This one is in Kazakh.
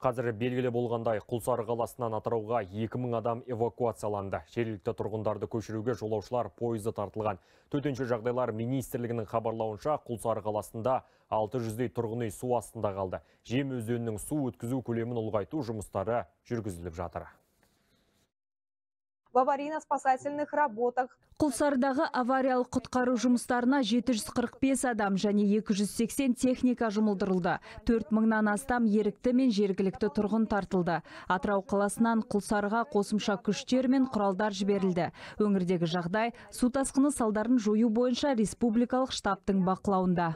Қазір белгілі болғандай Құлсары қаласынан Атырауға 2000 адам эвакуацияланды. Жергілікті тұрғындарды көшіруге жолаушылар пойызы тартылған. Төтенше жағдайлар министрлігінің хабарлауынша Құлсары қаласында 600-дей тұрғын үй су астында қалды. Жем өзенінің су өткізу көлемін ұлғайту жұмыстары жүргізіліп жатыр в аварийно-спасательных работах. Құлсардағы авариялық құтқару жұмыстарына 745 адам және 280 техника жұмылдырылды. 4000 мыңнан астам ерікті мен жергілікті тұрғын тартылды. Атырау қаласынан құлсарға қосымша күштер мен құралдар жіберілді. Өңірдегі жағдай су тасқыны салдарын жою бойынша республикалық штабтың бақылауында.